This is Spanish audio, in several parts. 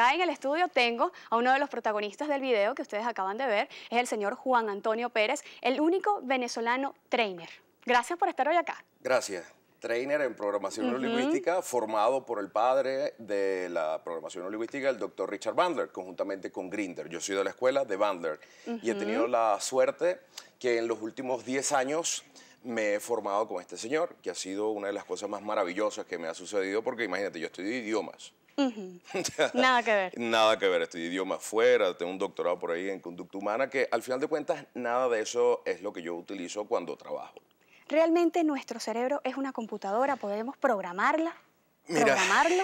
acá en el estudio tengo a uno de los protagonistas del video que ustedes acaban de ver, es el señor Juan Antonio Pérez, el único venezolano trainer. Gracias por estar hoy acá. Gracias trainer en programación neurolingüística formado por el padre de la programación neurolingüística, el doctor Richard Bandler, conjuntamente con Grinder. Yo soy de la escuela de Bandler y he tenido la suerte que en los últimos 10 años me he formado con este señor, que ha sido una de las cosas más maravillosas que me ha sucedido, porque imagínate, yo estudio idiomas. Nada que ver. nada que ver, estoy idioma fuera tengo un doctorado por ahí en conducta humana, que al final de cuentas nada de eso es lo que yo utilizo cuando trabajo. ¿Realmente nuestro cerebro es una computadora? ¿Podemos programarla?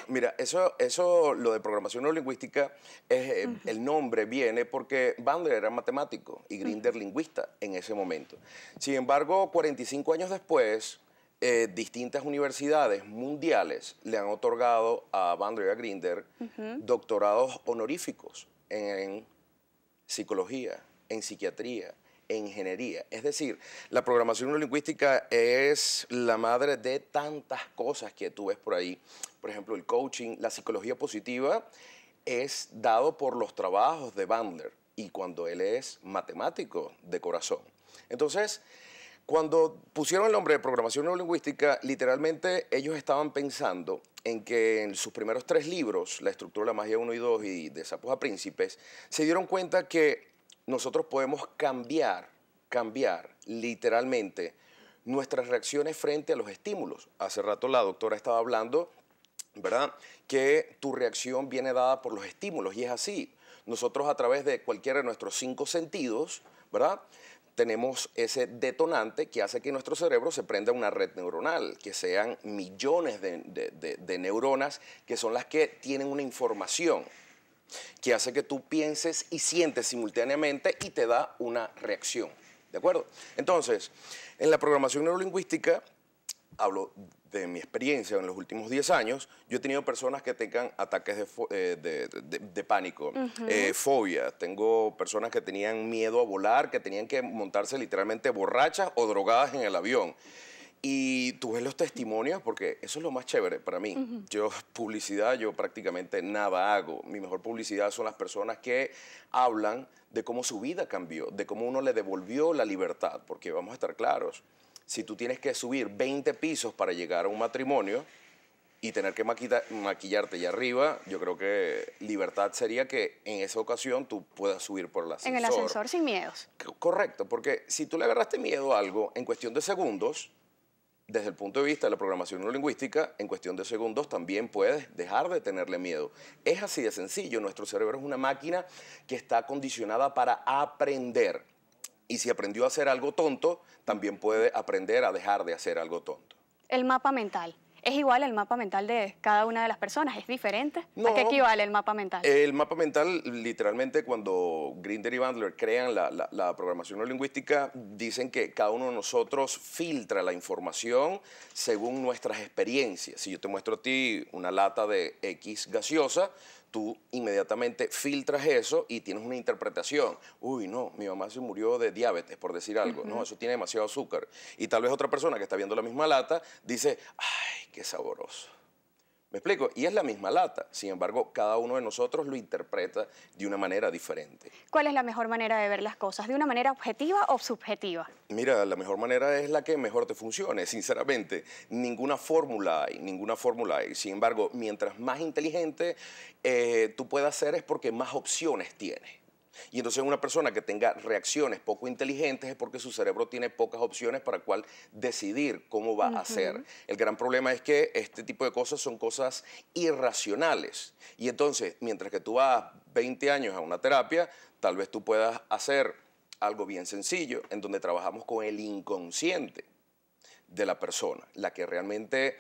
Mira, eso, eso, lo de programación neurolingüística, es, eh, el nombre viene porque Bandler era matemático y Grinder lingüista en ese momento. Sin embargo, 45 años después, eh, distintas universidades mundiales le han otorgado a Bandler Grinder doctorados honoríficos en, psicología, en psiquiatría, en ingeniería. Es decir, la programación neurolingüística es la madre de tantas cosas que tú ves por ahí. Por ejemplo, el coaching, la psicología positiva es dado por los trabajos de Bandler y cuando él es matemático de corazón. Entonces, cuando pusieron el nombre de programación neurolingüística, literalmente ellos estaban pensando en que en sus primeros tres libros, La estructura de la magia 1 y 2 y De sapos a príncipes, se dieron cuenta que nosotros podemos cambiar, cambiar literalmente nuestras reacciones frente a los estímulos. Hace rato la doctora estaba hablando, ¿verdad? Que tu reacción viene dada por los estímulos y es así. Nosotros a través de cualquiera de nuestros cinco sentidos, ¿verdad? tenemos ese detonante que hace que nuestro cerebro se prenda una red neuronal, que sean millones de, neuronas que son las que tienen una información que hace que tú pienses y sientes simultáneamente y te da una reacción. ¿De acuerdo? Entonces, en la programación neurolingüística hablo de mi experiencia en los últimos 10 años, yo he tenido personas que tengan ataques de, eh, de, pánico, eh, fobia. Tengo personas que tenían miedo a volar, que tenían que montarse literalmente borrachas o drogadas en el avión. Y tú ves los testimonios porque eso es lo más chévere para mí. Yo publicidad, yo prácticamente nada hago. Mi mejor publicidad son las personas que hablan de cómo su vida cambió, de cómo uno le devolvió la libertad, porque vamos a estar claros si tú tienes que subir 20 pisos para llegar a un matrimonio y tener que maquillarte allá arriba, yo creo que libertad sería que en esa ocasión tú puedas subir por el ascensor. En el ascensor sin miedos. Correcto, porque si tú le agarraste miedo a algo en cuestión de segundos, desde el punto de vista de la programación neurolingüística, en cuestión de segundos también puedes dejar de tenerle miedo. Es así de sencillo, nuestro cerebro es una máquina que está condicionada para aprender. Y si aprendió a hacer algo tonto, también puede aprender a dejar de hacer algo tonto. El mapa mental. ¿Es igual el mapa mental de cada una de las personas? ¿Es diferente? ¿A qué equivale el mapa mental? El mapa mental, literalmente, cuando Grinder y Bandler crean la, programación neurolingüística, lingüística, dicen que cada uno de nosotros filtra la información según nuestras experiencias. Si yo te muestro a ti una lata de X gaseosa, tú inmediatamente filtras eso y tienes una interpretación. Uy, no, mi mamá se murió de diabetes, por decir algo. No, eso tiene demasiado azúcar. Y tal vez otra persona que está viendo la misma lata dice, ay, qué saboroso. ¿Me explico? Y es la misma lata. Sin embargo, cada uno de nosotros lo interpreta de una manera diferente. ¿Cuál es la mejor manera de ver las cosas? ¿De una manera objetiva o subjetiva? Mira, la mejor manera es la que mejor te funcione, sinceramente. Ninguna fórmula hay, ninguna fórmula hay. Sin embargo, mientras más inteligente eh, tú puedas ser es porque más opciones tienes. Y entonces una persona que tenga reacciones poco inteligentes es porque su cerebro tiene pocas opciones para cual decidir cómo va a hacer. El gran problema es que este tipo de cosas son cosas irracionales. Y entonces, mientras que tú vas 20 años a una terapia, tal vez tú puedas hacer algo bien sencillo en donde trabajamos con el inconsciente de la persona, la que realmente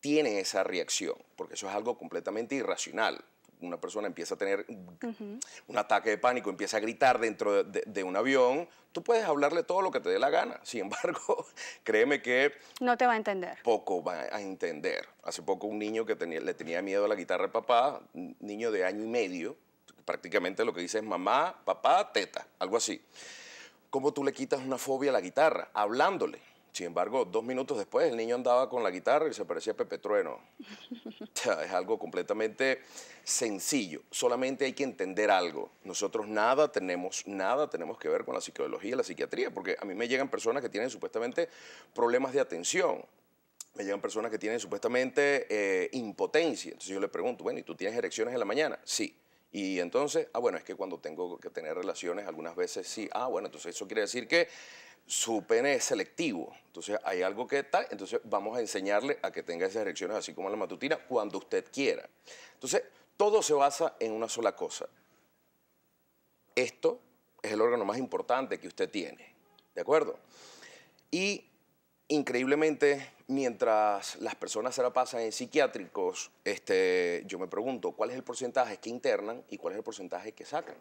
tiene esa reacción, porque eso es algo completamente irracional una persona empieza a tener un ataque de pánico, empieza a gritar dentro de, un avión, tú puedes hablarle todo lo que te dé la gana. Sin embargo, créeme que... No te va a entender. Poco va a entender. Hace poco un niño que le tenía miedo a la guitarra de papá, niño de año y medio, prácticamente lo que dice es mamá, papá, teta, algo así. ¿Cómo tú le quitas una fobia a la guitarra? Hablándole sin embargo, dos minutos después el niño andaba con la guitarra y se parecía a Pepe Trueno. es algo completamente sencillo. Solamente hay que entender algo. Nosotros nada tenemos, nada tenemos que ver con la psicología y la psiquiatría, porque a mí me llegan personas que tienen supuestamente problemas de atención. Me llegan personas que tienen supuestamente eh, impotencia. Entonces yo le pregunto, bueno, ¿y tú tienes erecciones en la mañana? Sí. Y entonces, ah, bueno, es que cuando tengo que tener relaciones algunas veces sí. Ah, bueno, entonces eso quiere decir que su pene es selectivo. Entonces hay algo que tal, entonces vamos a enseñarle a que tenga esas erecciones así como la matutina cuando usted quiera. Entonces, todo se basa en una sola cosa. Esto es el órgano más importante que usted tiene, ¿de acuerdo? Y increíblemente, mientras las personas se la pasan en psiquiátricos, este, yo me pregunto, ¿cuál es el porcentaje que internan y cuál es el porcentaje que sacan?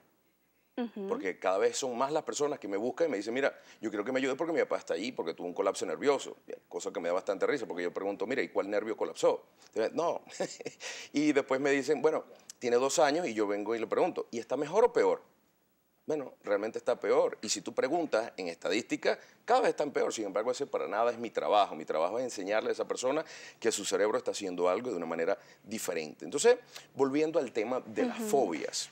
Porque cada vez son más las personas que me buscan y me dicen, mira, yo quiero que me ayude porque mi papá está ahí, porque tuvo un colapso nervioso. Cosa que me da bastante risa, porque yo pregunto, mira, ¿y cuál nervio colapsó? no. y después me dicen, bueno, tiene dos años y yo vengo y le pregunto, ¿y está mejor o peor? Bueno, realmente está peor. Y si tú preguntas en estadística, cada vez están peor. Sin embargo, ese para nada es mi trabajo. Mi trabajo es enseñarle a esa persona que su cerebro está haciendo algo de una manera diferente. Entonces, volviendo al tema de las fobias.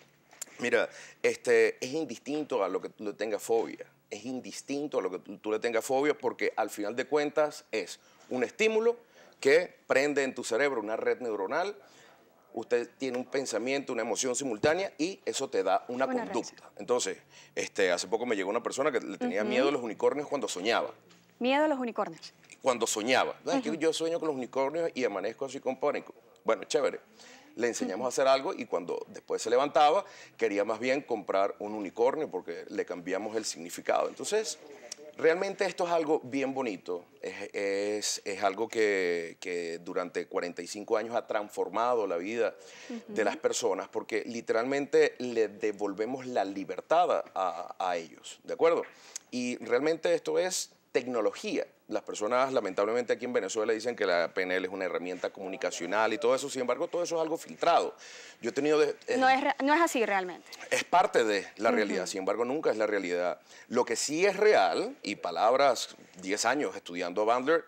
Mira, este, es indistinto a lo que tú le tengas fobia. Es indistinto a lo que tú, le tengas fobia porque al final de cuentas es un estímulo que prende en tu cerebro una red neuronal. Usted tiene un pensamiento, una emoción simultánea y eso te da una, conducta. Entonces, este, hace poco me llegó una persona que le tenía miedo a los unicornios cuando soñaba. Miedo a los unicornios. Cuando soñaba. Yo sueño con los unicornios y amanezco así con pánico. Bueno, chévere le enseñamos a hacer algo y cuando después se levantaba quería más bien comprar un unicornio porque le cambiamos el significado. Entonces, realmente esto es algo bien bonito, es, algo que, durante 45 años ha transformado la vida de las personas porque literalmente le devolvemos la libertad a, a ellos, ¿de acuerdo? Y realmente esto es tecnología. Las personas, lamentablemente, aquí en Venezuela dicen que la PNL es una herramienta comunicacional y todo eso. Sin embargo, todo eso es algo filtrado. Yo he tenido... Eh, no, es, no es así realmente. Es parte de la realidad. Sin embargo, nunca es la realidad. Lo que sí es real, y palabras 10 años estudiando a Bandler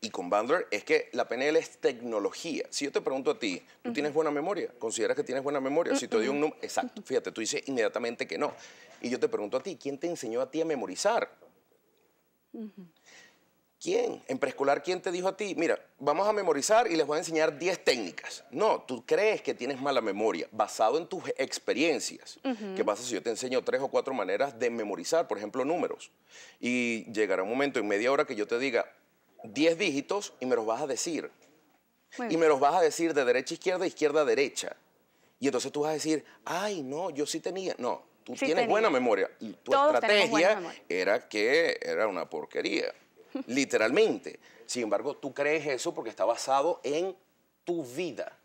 y con Bandler, es que la PNL es tecnología. Si yo te pregunto a ti, ¿tú tienes buena memoria? ¿Consideras que tienes buena memoria? Si te doy un número... Exacto, fíjate, tú dices inmediatamente que no. Y yo te pregunto a ti, ¿quién te enseñó a ti a memorizar? ¿Quién? En preescolar, ¿quién te dijo a ti? Mira, vamos a memorizar y les voy a enseñar 10 técnicas. No, tú crees que tienes mala memoria basado en tus experiencias. ¿Qué pasa si yo te enseño tres o cuatro maneras de memorizar, por ejemplo, números? Y llegará un momento en media hora que yo te diga 10 dígitos y me los vas a decir. y me los vas a decir de derecha a izquierda, izquierda a derecha. Y entonces tú vas a decir, ay, no, yo sí tenía. No, tú tienes buena memoria. Y tu estrategia era que era una porquería, literalmente. Sin embargo, tú crees eso porque está basado en tu vida.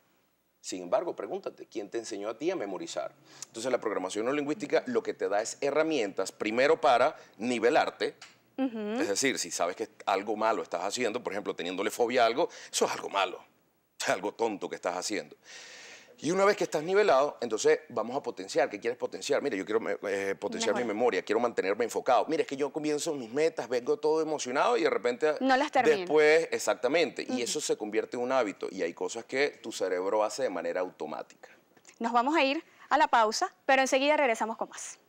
Sin embargo, pregúntate, ¿quién te enseñó a ti a memorizar? Entonces, la programación no lingüística lo que te da es herramientas, primero para nivelarte, es decir, si sabes que algo malo estás haciendo, por ejemplo, teniéndole fobia a algo, eso es algo malo, algo tonto que estás haciendo. Y una vez que estás nivelado, entonces vamos a potenciar. ¿Qué quieres potenciar? Mira, yo quiero eh, eh, potenciar mi memoria, quiero mantenerme enfocado. Mira, es que yo comienzo mis metas, vengo todo emocionado y de repente... No las termino. Después, exactamente. Y eso se convierte en un hábito. Y hay cosas que tu cerebro hace de manera automática. Nos vamos a ir a la pausa, pero enseguida regresamos con más.